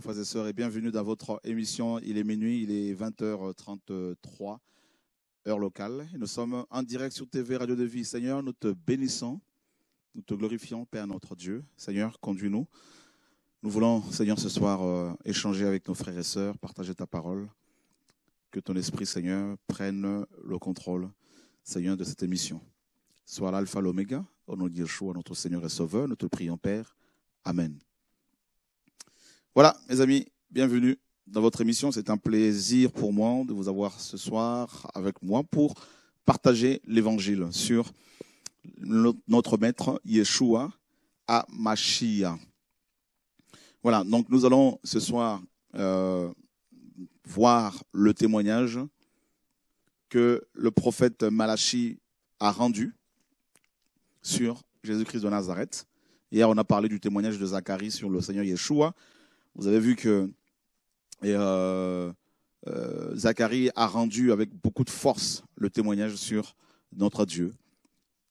frères et sœurs et bienvenue dans votre émission. Il est minuit, il est 20h33, heure locale. nous sommes en direct sur TV Radio de Vie. Seigneur, nous te bénissons, nous te glorifions, Père notre Dieu. Seigneur, conduis-nous. Nous voulons, Seigneur, ce soir euh, échanger avec nos frères et sœurs, partager ta parole. Que ton esprit, Seigneur, prenne le contrôle, Seigneur, de cette émission. Sois l'alpha, l'oméga. Au nom de Yeshua, notre Seigneur et Sauveur, nous te prions, Père. Amen. Voilà, mes amis, bienvenue dans votre émission. C'est un plaisir pour moi de vous avoir ce soir avec moi pour partager l'évangile sur notre maître Yeshua à Machia. Voilà, donc nous allons ce soir euh, voir le témoignage que le prophète Malachi a rendu sur Jésus-Christ de Nazareth. Hier, on a parlé du témoignage de Zacharie sur le Seigneur Yeshua. Vous avez vu que euh, euh, Zacharie a rendu avec beaucoup de force le témoignage sur notre Dieu.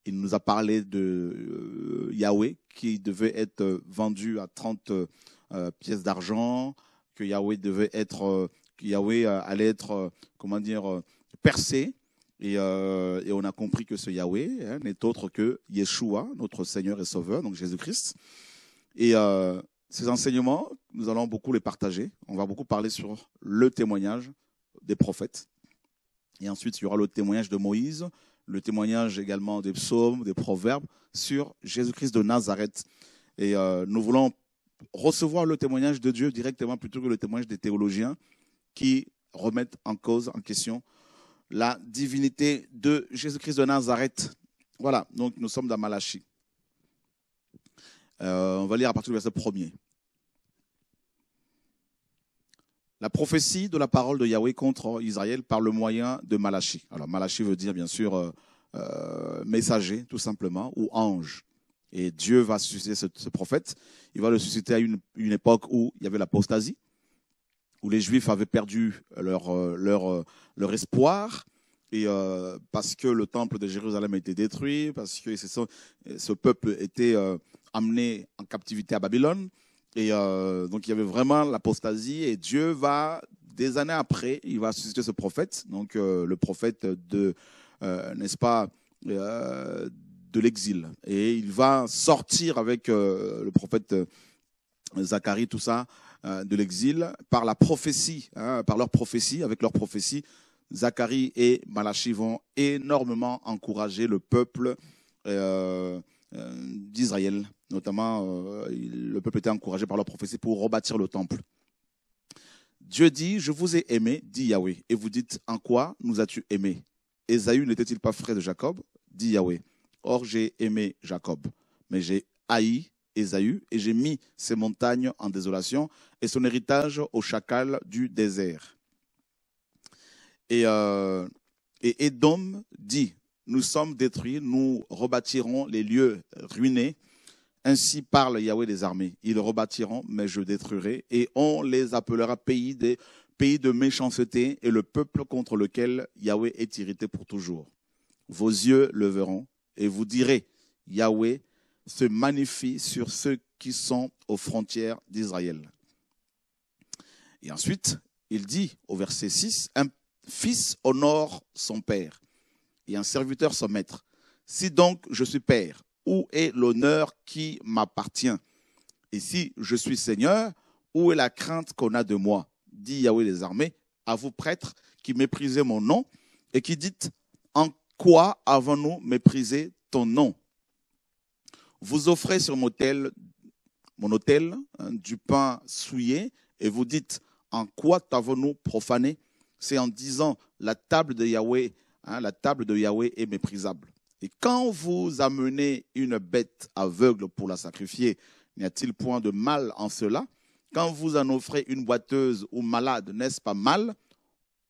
Il nous a parlé de euh, Yahweh qui devait être vendu à 30 pièces d'argent, que Yahweh devait être, Yahweh allait être, comment dire, percé. Et, on a compris que ce Yahweh hein, n'est autre que Yeshua, notre Seigneur et Sauveur, donc Jésus-Christ. Et ces enseignements nous allons beaucoup les partager. On va beaucoup parler sur le témoignage des prophètes. Et ensuite, il y aura le témoignage de Moïse, le témoignage également des psaumes, des proverbes sur Jésus-Christ de Nazareth. Et euh, nous voulons recevoir le témoignage de Dieu directement plutôt que le témoignage des théologiens qui remettent en cause, en question, la divinité de Jésus-Christ de Nazareth. Voilà, donc nous sommes dans Malachie. Euh, on va lire à partir du verset premier. la prophétie de la parole de Yahweh contre Israël par le moyen de Malachi. Alors Malachi veut dire bien sûr euh, euh, messager tout simplement ou ange. Et Dieu va susciter ce, prophète. Il va le susciter à une, époque où il y avait l'apostasie, où les Juifs avaient perdu leur, euh, espoir. Et parce que le temple de Jérusalem a été détruit, parce que ce, ce peuple était amené en captivité à Babylone, et euh, donc, il y avait vraiment l'apostasie. Et Dieu va, des années après, il va susciter ce prophète, donc euh, le prophète de, euh, n'est-ce pas, de l'exil. Et il va sortir avec le prophète Zacharie, tout ça, de l'exil, par la prophétie, hein, par leur prophétie, avec leur prophétie. Zacharie et Malachi vont énormément encourager le peuple d'Israël Notamment, euh, le peuple était encouragé par la prophétie pour rebâtir le temple. Dieu dit, je vous ai aimé, dit Yahweh. Et vous dites, en quoi nous as-tu aimé Ésaü n'était-il pas frère de Jacob dit Yahweh. Or, j'ai aimé Jacob, mais j'ai haï Esaü et j'ai mis ses montagnes en désolation et son héritage au chacal du désert. Et, euh, et Edom dit, nous sommes détruits, nous rebâtirons les lieux ruinés ainsi parle Yahweh des armées. Ils rebâtiront, mais je détruirai, et on les appellera pays, de méchanceté et le peuple contre lequel Yahweh est irrité pour toujours. Vos yeux le verront, et vous direz, Yahweh se magnifie sur ceux qui sont aux frontières d'Israël. Et ensuite, il dit au verset 6, un fils honore son père, et un serviteur son maître. Si donc je suis père, où est l'honneur qui m'appartient Et si je suis Seigneur, où est la crainte qu'on a de moi Dit Yahweh des armées, à vous prêtres qui méprisez mon nom et qui dites, en quoi avons-nous méprisé ton nom Vous offrez sur mon autel, mon hein, du pain souillé et vous dites, en quoi t'avons-nous profané C'est en disant, la table de Yahweh, hein, la table de Yahweh est méprisable. Et quand vous amenez une bête aveugle pour la sacrifier, n'y a-t-il point de mal en cela Quand vous en offrez une boiteuse ou malade, n'est-ce pas mal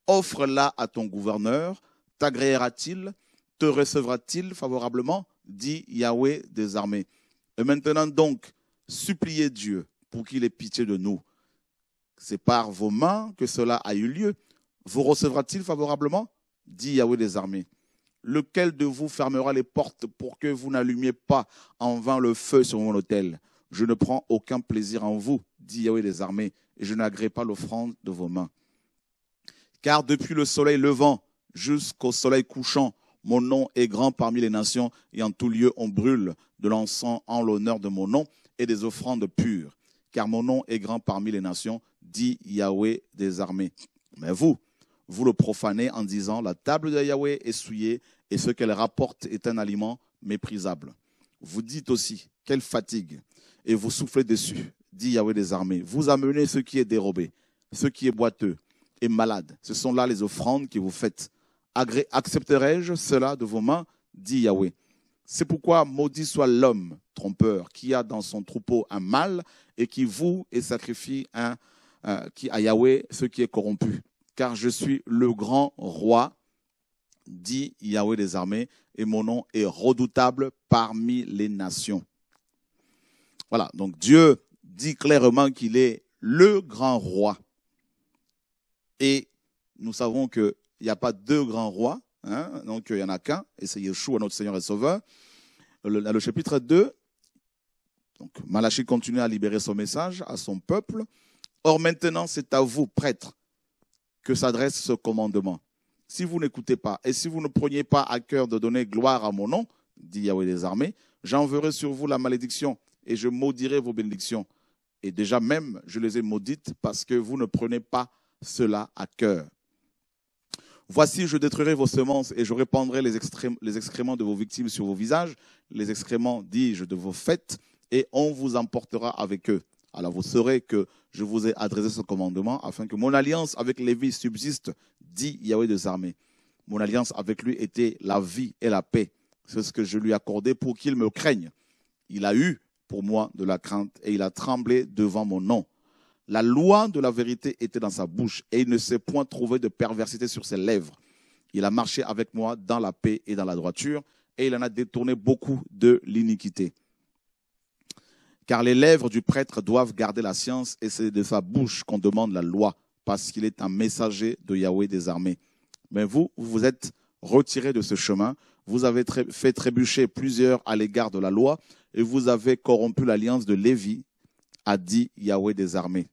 Offre-la à ton gouverneur, t'agréera-t-il, te recevra-t-il favorablement dit Yahweh des armées. Et maintenant donc, suppliez Dieu pour qu'il ait pitié de nous. C'est par vos mains que cela a eu lieu. Vous recevra-t-il favorablement dit Yahweh des armées lequel de vous fermera les portes pour que vous n'allumiez pas en vain le feu sur mon autel Je ne prends aucun plaisir en vous, dit Yahweh des armées, et je n'agrée pas l'offrande de vos mains. Car depuis le soleil levant jusqu'au soleil couchant, mon nom est grand parmi les nations, et en tout lieu on brûle de l'encens en l'honneur de mon nom et des offrandes pures. Car mon nom est grand parmi les nations, dit Yahweh des armées. Mais vous, vous le profanez en disant La table de Yahweh est souillée et ce qu'elle rapporte est un aliment méprisable. Vous dites aussi Quelle fatigue Et vous soufflez dessus, dit Yahweh des armées. Vous amenez ce qui est dérobé, ce qui est boiteux et malade. Ce sont là les offrandes que vous faites. Accepterai-je cela de vos mains dit Yahweh. C'est pourquoi maudit soit l'homme trompeur qui a dans son troupeau un mal et qui vous et sacrifie un, euh, qui, à Yahweh ce qui est corrompu car je suis le grand roi, dit Yahweh des armées, et mon nom est redoutable parmi les nations. Voilà, donc Dieu dit clairement qu'il est le grand roi. Et nous savons qu'il n'y a pas deux grands rois, hein, donc il n'y en a qu'un, et c'est Yeshua, notre Seigneur et Sauveur. Le, le chapitre 2, donc Malachie continue à libérer son message à son peuple. Or maintenant, c'est à vous, prêtres, que s'adresse ce commandement. Si vous n'écoutez pas et si vous ne preniez pas à cœur de donner gloire à mon nom, dit Yahweh des armées, j'enverrai sur vous la malédiction et je maudirai vos bénédictions. Et déjà même, je les ai maudites parce que vous ne prenez pas cela à cœur. Voici, je détruirai vos semences et je répandrai les, les excréments de vos victimes sur vos visages, les excréments, dis-je, de vos fêtes, et on vous emportera avec eux. Alors vous saurez que je vous ai adressé ce commandement afin que mon alliance avec Lévi subsiste, dit Yahweh des armées. Mon alliance avec lui était la vie et la paix. C'est ce que je lui accordais pour qu'il me craigne. Il a eu pour moi de la crainte et il a tremblé devant mon nom. La loi de la vérité était dans sa bouche et il ne s'est point trouvé de perversité sur ses lèvres. Il a marché avec moi dans la paix et dans la droiture et il en a détourné beaucoup de l'iniquité. Car les lèvres du prêtre doivent garder la science et c'est de sa bouche qu'on demande la loi, parce qu'il est un messager de Yahweh des armées. Mais vous, vous vous êtes retiré de ce chemin, vous avez fait trébucher plusieurs à l'égard de la loi, et vous avez corrompu l'alliance de Lévi, a dit Yahweh des armées.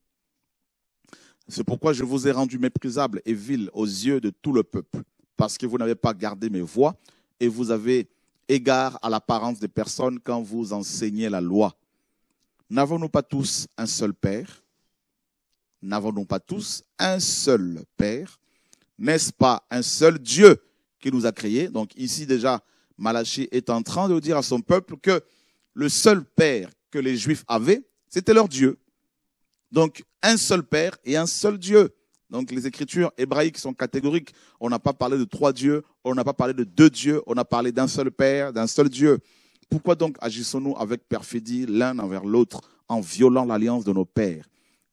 C'est pourquoi je vous ai rendu méprisable et vil aux yeux de tout le peuple, parce que vous n'avez pas gardé mes voies, et vous avez égard à l'apparence des personnes quand vous enseignez la loi. N'avons-nous pas tous un seul Père N'avons-nous pas tous un seul Père N'est-ce pas un seul Dieu qui nous a créés Donc ici déjà, Malachi est en train de dire à son peuple que le seul Père que les Juifs avaient, c'était leur Dieu. Donc un seul Père et un seul Dieu. Donc les écritures hébraïques sont catégoriques. On n'a pas parlé de trois dieux, on n'a pas parlé de deux dieux, on a parlé d'un seul Père, d'un seul Dieu. Pourquoi donc agissons-nous avec perfidie l'un envers l'autre en violant l'alliance de nos pères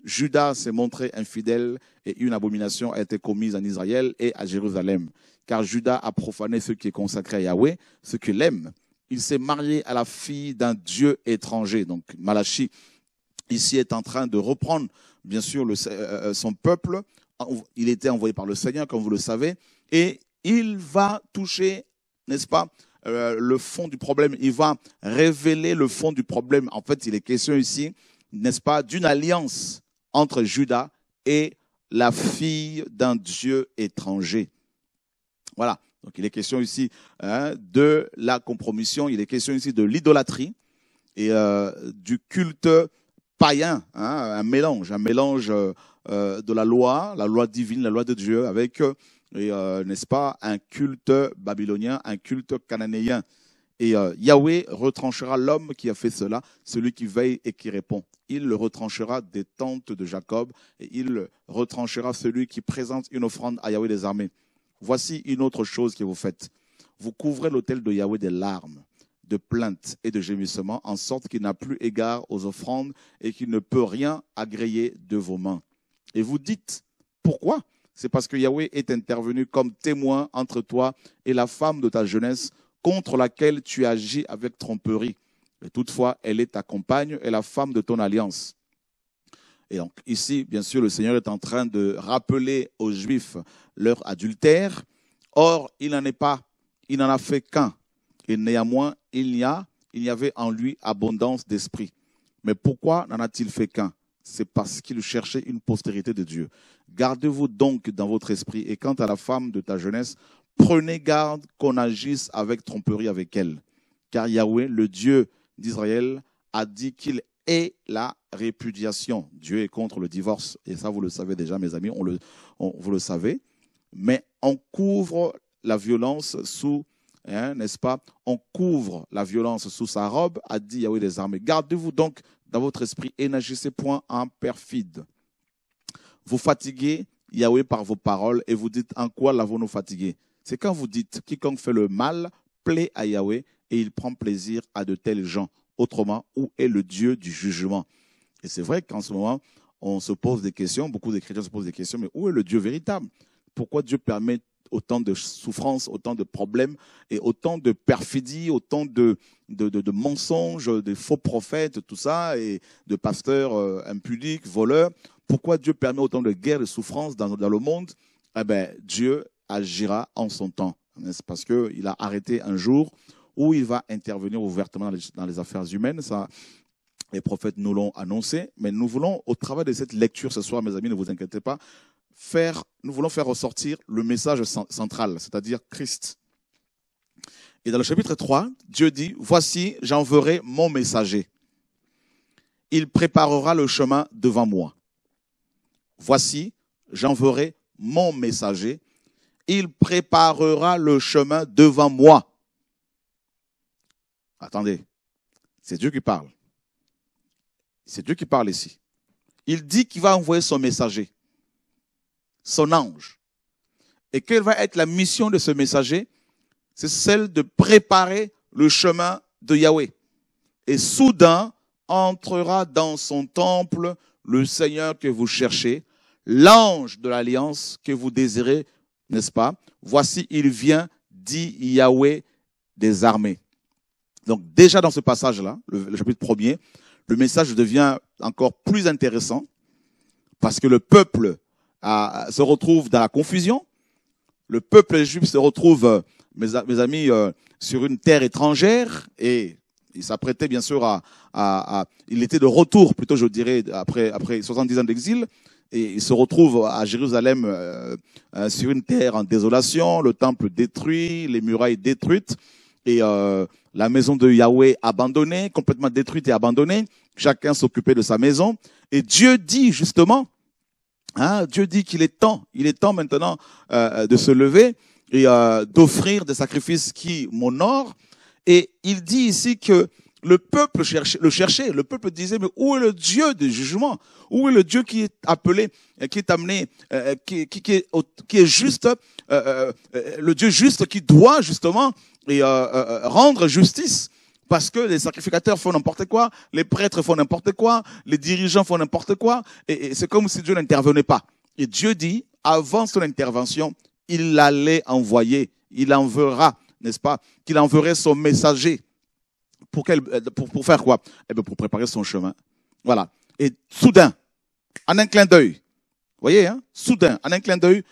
Judas s'est montré infidèle et une abomination a été commise en Israël et à Jérusalem, car Judas a profané ce qui est consacré à Yahweh, ce qu'il aime. Il s'est marié à la fille d'un dieu étranger. Donc Malachi ici est en train de reprendre, bien sûr, euh, euh, son peuple. Il était envoyé par le Seigneur, comme vous le savez, et il va toucher, n'est-ce pas, euh, le fond du problème, il va révéler le fond du problème. En fait, il est question ici, n'est-ce pas, d'une alliance entre Judas et la fille d'un Dieu étranger. Voilà. Donc il est question ici hein, de la compromission, il est question ici de l'idolâtrie et euh, du culte païen, hein, un mélange, un mélange euh, de la loi, la loi divine, la loi de Dieu, avec et euh, n'est-ce pas, un culte babylonien, un culte cananéen. Et euh, Yahweh retranchera l'homme qui a fait cela, celui qui veille et qui répond. Il le retranchera des tentes de Jacob, et il retranchera celui qui présente une offrande à Yahweh des armées. Voici une autre chose que vous faites. Vous couvrez l'autel de Yahweh des larmes, de plaintes et de gémissements, en sorte qu'il n'a plus égard aux offrandes et qu'il ne peut rien agréer de vos mains. Et vous dites, pourquoi c'est parce que Yahweh est intervenu comme témoin entre toi et la femme de ta jeunesse contre laquelle tu agis avec tromperie. Mais toutefois, elle est ta compagne et la femme de ton alliance. Et donc ici, bien sûr, le Seigneur est en train de rappeler aux Juifs leur adultère. Or, il n'en est pas, il n'en a fait qu'un. Et néanmoins, il y a, il y avait en lui abondance d'esprit. Mais pourquoi n'en a-t-il fait qu'un C'est parce qu'il cherchait une postérité de Dieu. Gardez-vous donc dans votre esprit, et quant à la femme de ta jeunesse, prenez garde qu'on agisse avec tromperie avec elle. Car Yahweh, le Dieu d'Israël, a dit qu'il est la répudiation. Dieu est contre le divorce, et ça vous le savez déjà, mes amis, on vous le savez. Mais on couvre la violence sous, hein, n'est-ce pas On couvre la violence sous sa robe, a dit Yahweh des armées. Gardez-vous donc dans votre esprit et n'agissez point en perfide. Vous fatiguez Yahweh par vos paroles et vous dites en quoi l'avons-nous fatigué C'est quand vous dites quiconque fait le mal plaît à Yahweh et il prend plaisir à de tels gens. Autrement, où est le Dieu du jugement Et c'est vrai qu'en ce moment, on se pose des questions, beaucoup de chrétiens se posent des questions, mais où est le Dieu véritable Pourquoi Dieu permet autant de souffrances, autant de problèmes et autant de perfidies, autant de, mensonges, de faux prophètes, tout ça, et de pasteurs euh, impudiques, voleurs. Pourquoi Dieu permet autant de guerres et de souffrances dans, le monde Eh bien, Dieu agira en son temps. C'est parce qu'il a arrêté un jour où il va intervenir ouvertement dans les, affaires humaines. Ça, les prophètes nous l'ont annoncé, mais nous voulons, au travers de cette lecture ce soir, mes amis, ne vous inquiétez pas, faire, nous voulons faire ressortir le message central, c'est-à-dire Christ. Et dans le chapitre 3, Dieu dit, voici, j'enverrai mon messager. Il préparera le chemin devant moi. Voici, j'enverrai mon messager. Il préparera le chemin devant moi. Attendez, c'est Dieu qui parle. C'est Dieu qui parle ici. Il dit qu'il va envoyer son messager son ange. Et quelle va être la mission de ce messager C'est celle de préparer le chemin de Yahweh. Et soudain entrera dans son temple le Seigneur que vous cherchez, l'ange de l'alliance que vous désirez, n'est-ce pas Voici, il vient, dit Yahweh des armées. Donc déjà dans ce passage-là, le, le chapitre premier, le message devient encore plus intéressant parce que le peuple se retrouve dans la confusion. Le peuple juif se retrouve, euh, mes, amis, euh, sur une terre étrangère et il s'apprêtait bien sûr à, il était de retour plutôt, je dirais, après après 70 ans d'exil. Et il se retrouve à Jérusalem euh, sur une terre en désolation, le temple détruit, les murailles détruites et la maison de Yahweh abandonnée, complètement détruite et abandonnée. Chacun s'occupait de sa maison. Et Dieu dit justement Hein, Dieu dit qu'il est temps, il est temps maintenant euh, de se lever et euh, d'offrir des sacrifices qui m'honorent. Et il dit ici que le peuple cherchait, le cherchait. Le peuple disait, mais où est le Dieu du jugement Où est le Dieu qui est appelé, euh, qui est amené, qui, est, juste, le Dieu juste qui doit justement rendre justice parce que les sacrificateurs font n'importe quoi, les prêtres font n'importe quoi, les dirigeants font n'importe quoi, et, c'est comme si Dieu n'intervenait pas. Et Dieu dit, avant son intervention, il allait envoyer, il enverra, n'est-ce pas, qu'il enverrait son messager. Pour, quel, euh, pour, faire quoi Eh bien, pour préparer son chemin. Voilà. Et soudain, en un clin d'œil, vous voyez, hein soudain, en un clin d'œil,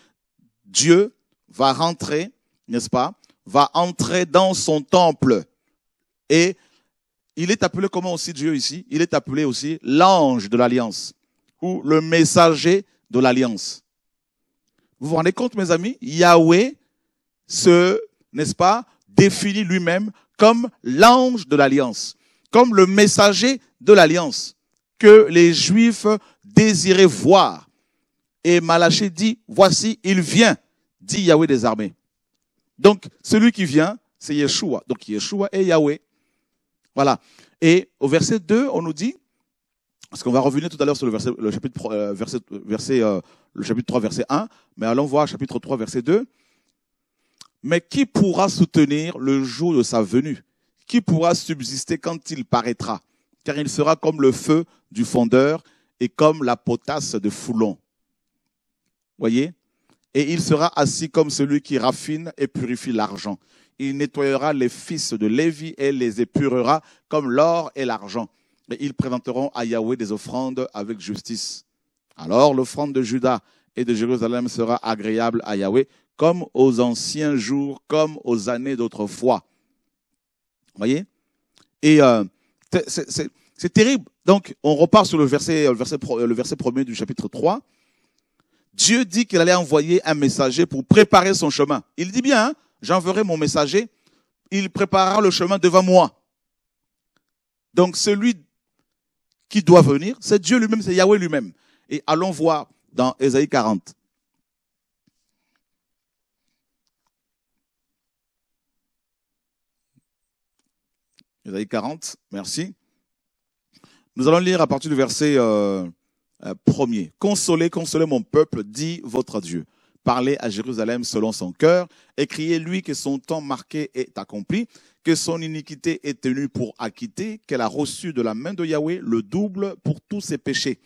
Dieu va rentrer, n'est-ce pas, va entrer dans son temple. Et il est appelé comment aussi Dieu ici Il est appelé aussi l'ange de l'alliance ou le messager de l'alliance. Vous vous rendez compte, mes amis Yahweh se, n'est-ce pas, définit lui-même comme l'ange de l'alliance, comme le messager de l'alliance que les Juifs désiraient voir. Et Malachie dit, voici, il vient, dit Yahweh des armées. Donc, celui qui vient, c'est Yeshua. Donc, Yeshua est Yahweh. Voilà. Et au verset 2, on nous dit, parce qu'on va revenir tout à l'heure sur le, verset, le chapitre, euh, verset, verset, euh, le chapitre 3, verset 1, mais allons voir chapitre 3, verset 2. Mais qui pourra soutenir le jour de sa venue Qui pourra subsister quand il paraîtra Car il sera comme le feu du fondeur et comme la potasse de Foulon. Voyez et il sera assis comme celui qui raffine et purifie l'argent. Il nettoyera les fils de Lévi et les épurera comme l'or et l'argent. Et ils présenteront à Yahweh des offrandes avec justice. Alors l'offrande de Juda et de Jérusalem sera agréable à Yahweh, comme aux anciens jours, comme aux années d'autrefois. Voyez Et euh, c'est terrible. Donc on repart sur le verset, euh, le verset, euh, le verset premier du chapitre 3. Dieu dit qu'il allait envoyer un messager pour préparer son chemin. Il dit bien, hein, j'enverrai mon messager, il préparera le chemin devant moi. Donc celui qui doit venir, c'est Dieu lui-même, c'est Yahweh lui-même. Et allons voir dans Ésaïe 40. Ésaïe 40, merci. Nous allons lire à partir du verset euh, euh, premier. Consolez, consolez mon peuple, dit votre Dieu. Parlez à Jérusalem selon son cœur, écriez-lui que son temps marqué est accompli, que son iniquité est tenue pour acquittée, qu'elle a reçu de la main de Yahweh le double pour tous ses péchés.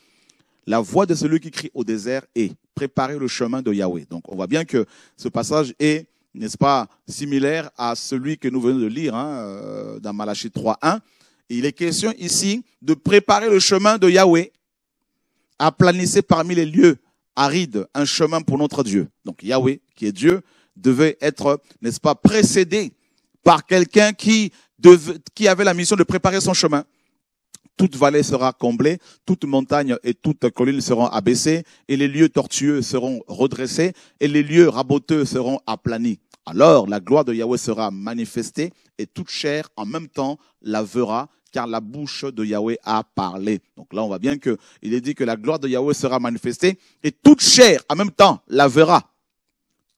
La voix de celui qui crie au désert est préparez le chemin de Yahweh. Donc on voit bien que ce passage est, n'est-ce pas, similaire à celui que nous venons de lire hein, euh, dans Malachie 3.1. Il est question ici de préparer le chemin de Yahweh aplanissez parmi les lieux arides un chemin pour notre Dieu. Donc Yahweh, qui est Dieu, devait être, n'est-ce pas, précédé par quelqu'un qui, qui avait la mission de préparer son chemin. Toute vallée sera comblée, toute montagne et toute colline seront abaissées, et les lieux tortueux seront redressés, et les lieux raboteux seront aplanis. Alors la gloire de Yahweh sera manifestée, et toute chair en même temps la verra, car la bouche de Yahweh a parlé. Donc là, on voit bien que il est dit que la gloire de Yahweh sera manifestée et toute chair, en même temps, la verra.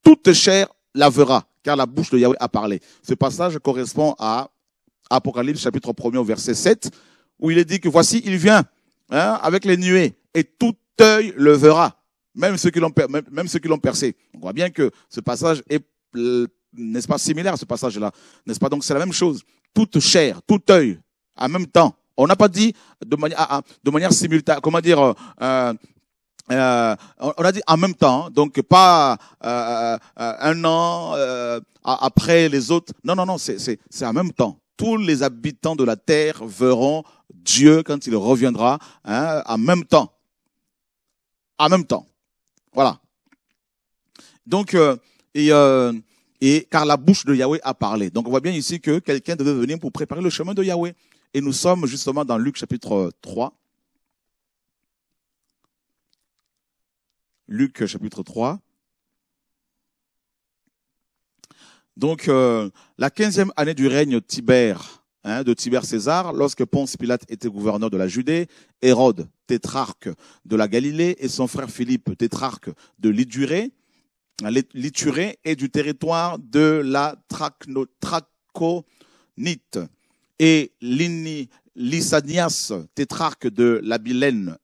Toute chair la verra, car la bouche de Yahweh a parlé. Ce passage correspond à Apocalypse chapitre 1 au verset 7, où il est dit que voici, il vient hein, avec les nuées, et tout œil le verra, même ceux qui l'ont ceux qui l'ont percé. On voit bien que ce passage est n'est-ce pas similaire à ce passage-là, n'est-ce pas Donc c'est la même chose. Toute chair, tout œil, en même temps. On n'a pas dit de, manière ah, ah, de manière simultanée, comment dire, euh, euh, euh, on a dit en même temps, hein, donc pas un an après les autres. Non, non, non, c'est en même temps. Tous les habitants de la terre verront Dieu quand il reviendra hein, en même temps. En même temps. Voilà. Donc, et, et car la bouche de Yahweh a parlé. Donc on voit bien ici que quelqu'un devait venir pour préparer le chemin de Yahweh. Et nous sommes justement dans Luc chapitre 3. Luc chapitre 3. Donc, euh, la quinzième année du règne Tibère, hein, de Tibère César, lorsque Ponce Pilate était gouverneur de la Judée, Hérode, tétrarque de la Galilée, et son frère Philippe, tétrarque de l'Idurée, l'Iturée et du territoire de la Trachonite et Lissanias, tétrarque de la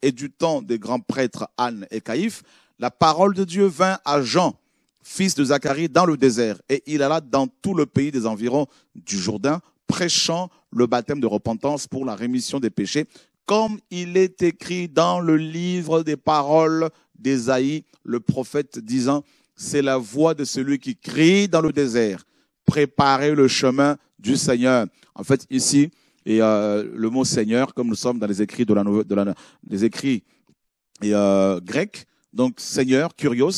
et du temps des grands prêtres Anne et Caïphe, la parole de Dieu vint à Jean, fils de Zacharie, dans le désert, et il alla dans tout le pays des environs du Jourdain, prêchant le baptême de repentance pour la rémission des péchés, comme il est écrit dans le livre des paroles d'Ésaïe, le prophète disant, c'est la voix de celui qui crie dans le désert, préparez le chemin du Seigneur. En fait, ici, et euh, le mot Seigneur, comme nous sommes dans les écrits de la, de la les écrits euh, grecs, donc Seigneur, curios,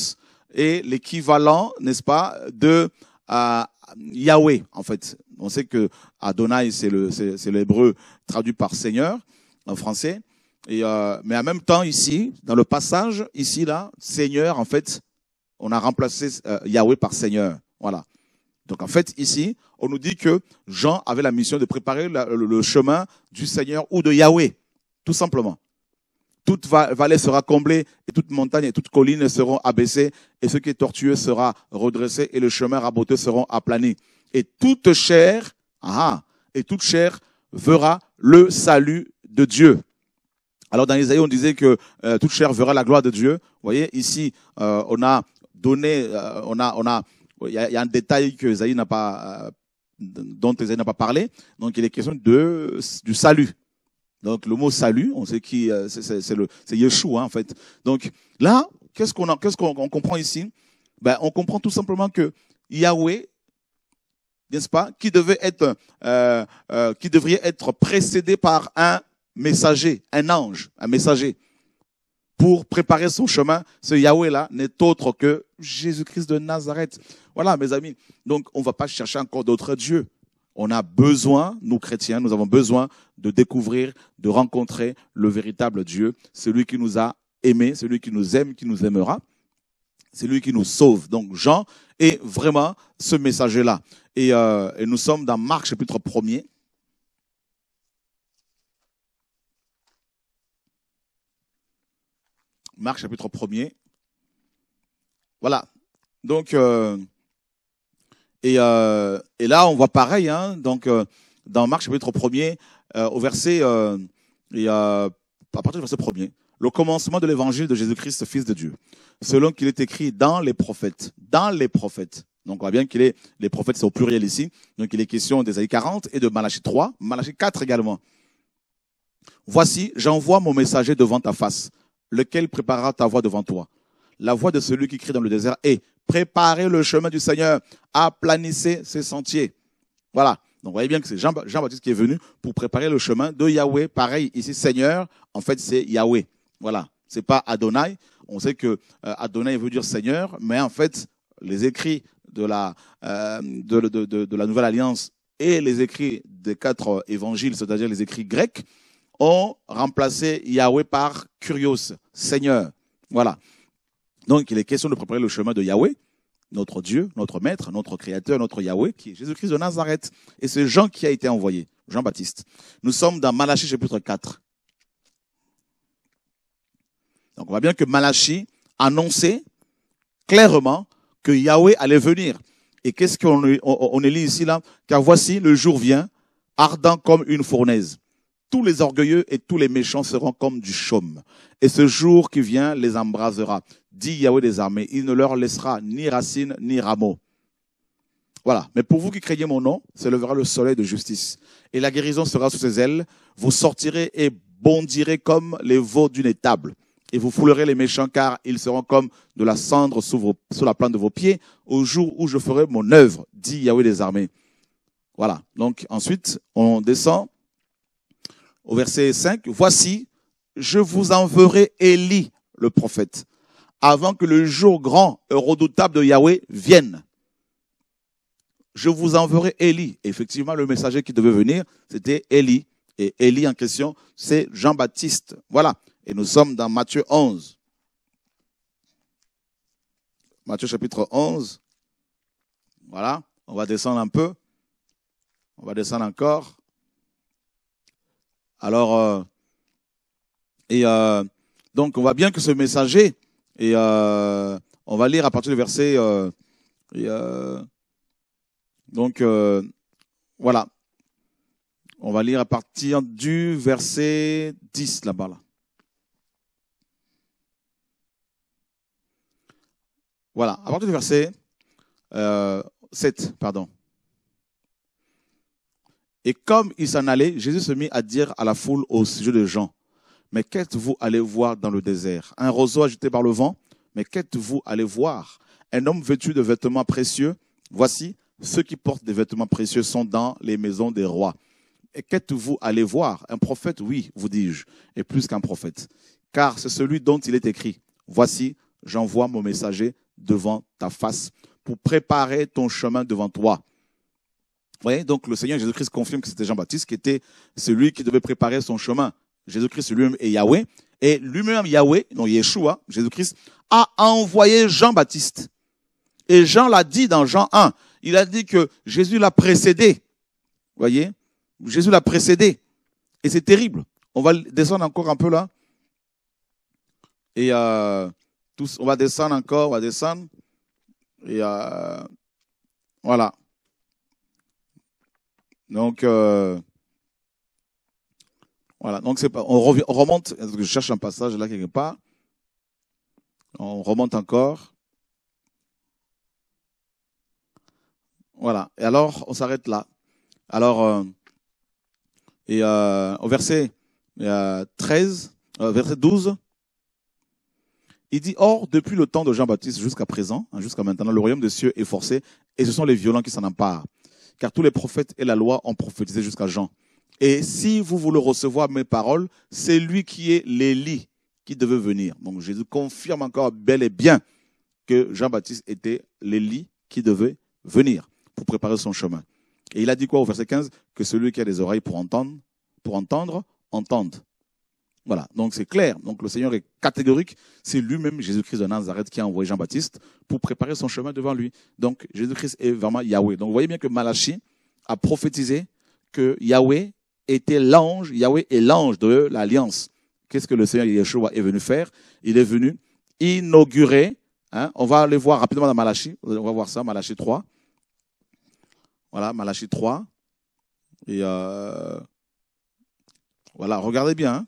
est l'équivalent, n'est-ce pas, de euh, Yahweh. En fait, on sait que Adonai, c'est le c'est l'hébreu traduit par Seigneur en français. Et euh, mais en même temps ici, dans le passage ici là, Seigneur, en fait, on a remplacé Yahweh par Seigneur. Voilà. Donc en fait, ici, on nous dit que Jean avait la mission de préparer le, chemin du Seigneur ou de Yahweh, tout simplement. Toute vallée sera comblée et toute montagne et toute colline seront abaissées et ce qui est tortueux sera redressé et le chemin raboteux seront aplanis. Et toute chair, ah, ah, et toute chair verra le salut de Dieu. Alors dans Isaïe, on disait que euh, toute chair verra la gloire de Dieu. Vous voyez, ici, euh, on a donné, euh, on a, on a il y, a, un détail que n'a pas, euh, dont Esaïe n'a pas parlé. Donc, il est question de, du salut. Donc, le mot salut, on sait qui, euh, c'est le, c'est Yeshua, hein, en fait. Donc, là, qu'est-ce qu'on qu'est-ce qu'on comprend ici? Ben, on comprend tout simplement que Yahweh, n'est-ce pas, qui devait être, euh, qui devrait être précédé par un messager, un ange, un messager, pour préparer son chemin. Ce Yahweh là n'est autre que Jésus-Christ de Nazareth. Voilà, mes amis. Donc, on ne va pas chercher encore d'autres dieux. On a besoin, nous chrétiens, nous avons besoin de découvrir, de rencontrer le véritable Dieu, celui qui nous a aimés, celui qui nous aime, qui nous aimera, celui qui nous sauve. Donc Jean est vraiment ce messager-là. Et, euh, nous sommes dans Marc chapitre 1er. Marc chapitre 1 Voilà. Donc, euh, et, euh, et là, on voit pareil, hein. donc euh, dans Marc chapitre 1 euh, au verset, et, à partir du verset 1 le commencement de l'évangile de Jésus-Christ, fils de Dieu, selon qu'il est écrit dans les prophètes, dans les prophètes. Donc on voit bien qu'il est, les prophètes c'est au pluriel ici, donc il est question années 40 et de Malachie 3, Malachie 4 également. Voici, j'envoie mon messager devant ta face, lequel préparera ta voix devant toi. La voix de celui qui crie dans le désert, et préparer le chemin du Seigneur, aplanissez ses sentiers. Voilà. Donc, vous voyez bien que c'est Jean-Baptiste qui est venu pour préparer le chemin de Yahweh. Pareil, ici, Seigneur, en fait, c'est Yahweh. Voilà. C'est pas Adonai. On sait que euh, Adonai veut dire Seigneur, mais en fait, les écrits de la, euh, de, la Nouvelle Alliance et les écrits des quatre euh, évangiles, c'est-à-dire les écrits grecs, ont remplacé Yahweh par Curios, Seigneur. Voilà. Donc il est question de préparer le chemin de Yahweh, notre Dieu, notre Maître, notre Créateur, notre Yahweh, qui est Jésus-Christ de Nazareth. Et c'est Jean qui a été envoyé, Jean-Baptiste. Nous sommes dans Malachie chapitre 4. Donc on voit bien que Malachie annonçait clairement que Yahweh allait venir. Et qu'est-ce qu'on on, est lit ici là Car voici, le jour vient, ardent comme une fournaise. Tous les orgueilleux et tous les méchants seront comme du chaume. Et ce jour qui vient les embrasera dit Yahweh des armées, il ne leur laissera ni racines ni rameaux Voilà. Mais pour vous qui craignez mon nom, levera le soleil de justice. Et la guérison sera sous ses ailes. Vous sortirez et bondirez comme les veaux d'une étable. Et vous foulerez les méchants car ils seront comme de la cendre sous, la plante de vos pieds au jour où je ferai mon œuvre, dit Yahweh des armées. Voilà. Donc ensuite, on descend au verset 5. Voici, je vous enverrai Élie, le prophète, avant que le jour grand et redoutable de Yahweh vienne. Je vous enverrai Élie. Effectivement, le messager qui devait venir, c'était Élie. Et Élie en question, c'est Jean-Baptiste. Voilà. Et nous sommes dans Matthieu 11. Matthieu chapitre 11. Voilà. On va descendre un peu. On va descendre encore. Alors, euh, et euh, donc on voit bien que ce messager, et euh, on va lire à partir du verset. Euh, euh, donc, voilà. On va lire à partir du verset 10 là-bas. Voilà, à partir du verset 7, pardon. Et comme il s'en allait, Jésus se mit à dire à la foule au sujet de Jean. Mais qu'êtes-vous allé voir dans le désert Un roseau agité par le vent Mais qu'êtes-vous allé voir Un homme vêtu de vêtements précieux Voici, ceux qui portent des vêtements précieux sont dans les maisons des rois. Et qu'êtes-vous allé voir Un prophète, oui, vous dis-je, et plus qu'un prophète. Car c'est celui dont il est écrit. Voici, j'envoie mon messager devant ta face pour préparer ton chemin devant toi. Vous voyez, donc le Seigneur Jésus-Christ confirme que c'était Jean-Baptiste qui était celui qui devait préparer son chemin. Jésus-Christ lui-même est Yahweh, et lui-même Yahweh, non Yeshua, Jésus-Christ, a envoyé Jean-Baptiste. Et Jean l'a dit dans Jean 1. Il a dit que Jésus l'a précédé. Vous Voyez Jésus l'a précédé. Et c'est terrible. On va descendre encore un peu là. Et euh, tous, on va descendre encore, on va descendre. Et euh, voilà. Donc, euh, voilà, donc c'est pas, on, remonte, je cherche un passage là quelque part. On remonte encore. Voilà, et alors on s'arrête là. Alors, euh, et euh, au verset 13, euh, verset 12, il dit, Or, depuis le temps de Jean-Baptiste jusqu'à présent, hein, jusqu'à maintenant, le royaume des cieux est forcé, et ce sont les violents qui s'en emparent. Car tous les prophètes et la loi ont prophétisé jusqu'à Jean. Et si vous voulez recevoir mes paroles, c'est lui qui est l'Élie qui devait venir. Donc Jésus confirme encore bel et bien que Jean-Baptiste était l'Élie qui devait venir pour préparer son chemin. Et il a dit quoi au verset 15 Que celui qui a des oreilles pour entendre, pour entendre, entende. Voilà, donc c'est clair. Donc le Seigneur est catégorique. C'est lui-même, Jésus-Christ de Nazareth, qui a envoyé Jean-Baptiste pour préparer son chemin devant lui. Donc Jésus-Christ est vraiment Yahweh. Donc vous voyez bien que Malachi a prophétisé que Yahweh était l'ange, Yahweh est l'ange de l'alliance. Qu'est-ce que le Seigneur Yeshua est venu faire Il est venu inaugurer, hein, on va aller voir rapidement dans Malachie, on va voir ça, Malachie 3. Voilà, Malachie 3. Et euh, voilà, regardez bien. Hein.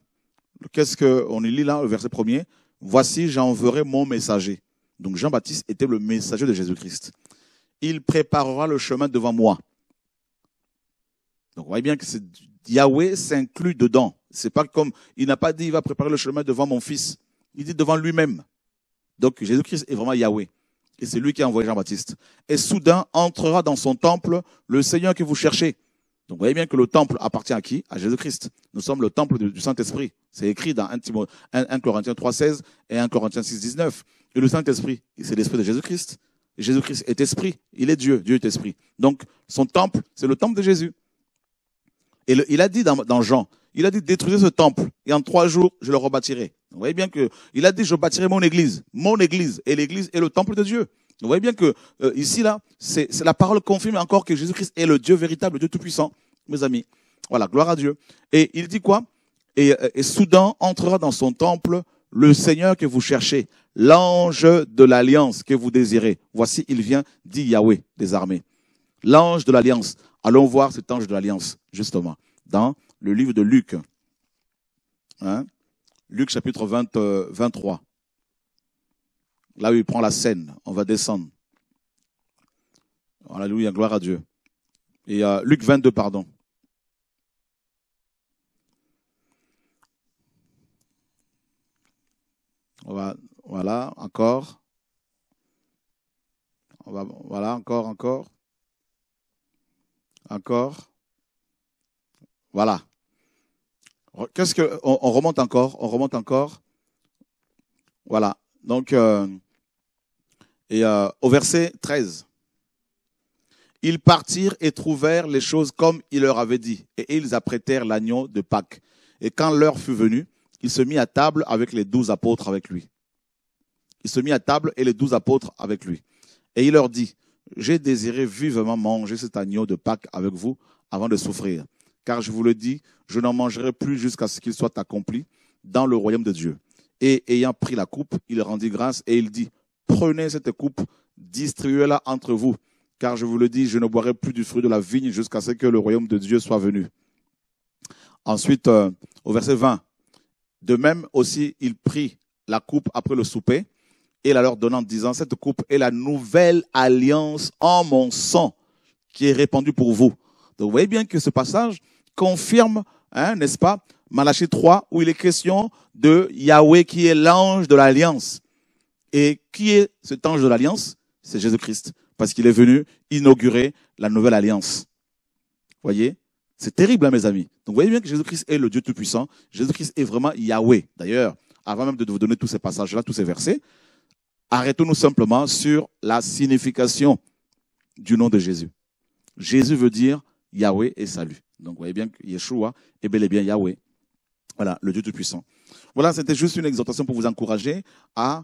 Qu'est-ce qu'on lit là, le verset premier Voici, j'enverrai mon messager. Donc Jean-Baptiste était le messager de Jésus-Christ. Il préparera le chemin devant moi. Donc, vous voyez bien que c'est Yahweh s'inclut dedans. C'est pas comme, il n'a pas dit, il va préparer le chemin devant mon fils. Il dit devant lui-même. Donc, Jésus-Christ est vraiment Yahweh. Et c'est lui qui a envoyé Jean-Baptiste. Et soudain entrera dans son temple le Seigneur que vous cherchez. Donc, vous voyez bien que le temple appartient à qui? À Jésus-Christ. Nous sommes le temple du Saint-Esprit. C'est écrit dans 1, 1 Corinthiens 3.16 et 1 Corinthiens 6.19. Et le Saint-Esprit, c'est l'Esprit de Jésus-Christ. Jésus-Christ est esprit, il est Dieu, Dieu est esprit. Donc son temple, c'est le temple de Jésus. Et il a dit dans, Jean, il a dit détruisez ce temple et en trois jours je le rebâtirai. Vous voyez bien que il a dit je bâtirai mon église, mon église et l'église est le temple de Dieu. Vous voyez bien que euh, ici là, c'est la parole confirme encore que Jésus-Christ est le Dieu véritable, le Dieu tout-puissant, mes amis. Voilà, gloire à Dieu. Et il dit quoi et, euh, et, soudain entrera dans son temple le Seigneur que vous cherchez, l'ange de l'alliance que vous désirez. Voici, il vient, dit Yahweh des armées. L'ange de l'alliance. Allons voir cet ange de l'alliance, justement, dans le livre de Luc. Hein Luc chapitre 23. Euh, Là où il prend la scène, on va descendre. Alléluia, gloire à Dieu. Et euh, Luc 22, pardon. On va, voilà, encore. voilà, encore, encore. Encore Voilà. Qu'est-ce que on, remonte encore On remonte encore. Voilà. Donc euh, et euh, au verset 13. Ils partirent et trouvèrent les choses comme il leur avait dit, et ils apprêtèrent l'agneau de Pâques. Et quand l'heure fut venue, il se mit à table avec les douze apôtres avec lui. Il se mit à table et les douze apôtres avec lui. Et il leur dit, j'ai désiré vivement manger cet agneau de Pâques avec vous avant de souffrir. Car je vous le dis, je n'en mangerai plus jusqu'à ce qu'il soit accompli dans le royaume de Dieu. Et ayant pris la coupe, il rendit grâce et il dit, prenez cette coupe, distribuez-la entre vous. Car je vous le dis, je ne boirai plus du fruit de la vigne jusqu'à ce que le royaume de Dieu soit venu. Ensuite, euh, au verset 20, de même aussi, il prit la coupe après le souper et la leur donnant, en disant, cette coupe est la nouvelle alliance en mon sang qui est répandue pour vous. Donc vous voyez bien que ce passage confirme, hein, n'est-ce pas, Malachie 3, où il est question de Yahweh qui est l'ange de l'alliance. Et qui est cet ange de l'alliance C'est Jésus-Christ, parce qu'il est venu inaugurer la nouvelle alliance. Vous voyez C'est terrible, hein, mes amis. Donc vous voyez bien que Jésus-Christ est le Dieu Tout-Puissant. Jésus-Christ est vraiment Yahweh. D'ailleurs, avant même de vous donner tous ces passages-là, tous ces versets, Arrêtons-nous simplement sur la signification du nom de Jésus. Jésus veut dire Yahweh et salut. Donc voyez bien que Yeshua est bel et bien Yahweh. Voilà, le Dieu Tout-Puissant. Voilà, c'était juste une exhortation pour vous encourager à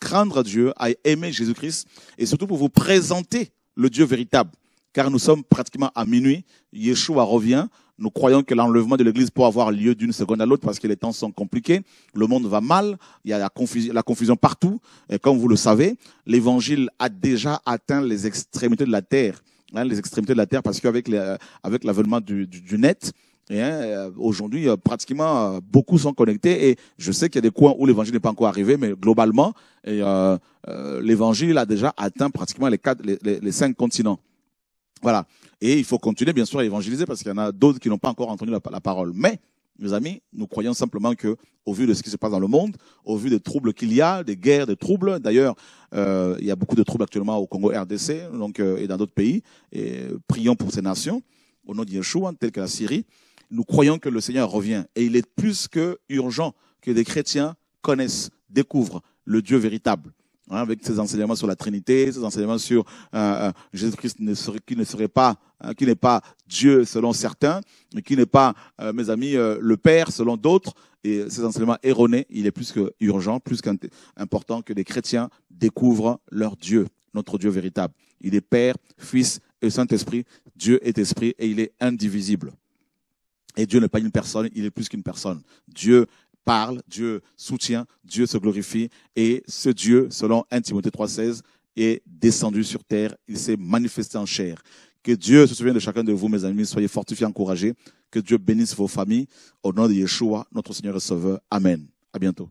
craindre Dieu, à aimer Jésus-Christ et surtout pour vous présenter le Dieu véritable. Car nous sommes pratiquement à minuit, Yeshua revient, nous croyons que l'enlèvement de l'Église peut avoir lieu d'une seconde à l'autre parce que les temps sont compliqués, le monde va mal, il y a la confusion, partout. Et comme vous le savez, l'Évangile a déjà atteint les extrémités de la terre, hein, les extrémités de la terre, parce qu'avec euh, avec l'avènement du, net, hein, euh, aujourd'hui, euh, pratiquement beaucoup sont connectés et je sais qu'il y a des coins où l'évangile n'est pas encore arrivé, mais globalement, l'évangile a déjà atteint pratiquement les, cinq continents. Voilà. Et il faut continuer, bien sûr, à évangéliser parce qu'il y en a d'autres qui n'ont pas encore entendu la, parole. Mais, mes amis, nous croyons simplement que, au vu de ce qui se passe dans le monde, au vu des troubles qu'il y a, des guerres, des troubles, d'ailleurs, euh, il y a beaucoup de troubles actuellement au Congo RDC donc, euh, et dans d'autres pays, et prions pour ces nations, au nom de Yeshua, tel que la Syrie, nous croyons que le Seigneur revient. Et il est plus que urgent que des chrétiens connaissent, découvrent le Dieu véritable. Hein, avec ses enseignements sur la Trinité, ses enseignements sur euh, euh, Jésus-Christ ne qui ne serait pas, hein, qui n'est pas Dieu selon certains, mais qui n'est pas, euh, mes amis, le Père selon d'autres, et ces enseignements erronés, il est plus que urgent, plus qu'important que les chrétiens découvrent leur Dieu, notre Dieu véritable. Il est Père, Fils et Saint-Esprit. Dieu est esprit et il est indivisible. Et Dieu n'est pas une personne, il est plus qu'une personne. Dieu parle, Dieu soutient, Dieu se glorifie. Et ce Dieu, selon 1 Timothée 3,16, est descendu sur terre, il s'est manifesté en chair. Que Dieu se souvienne de chacun de vous, mes amis. Soyez fortifiés, encouragés. Que Dieu bénisse vos familles. Au nom de Yeshua, notre Seigneur et Sauveur. Amen. À bientôt.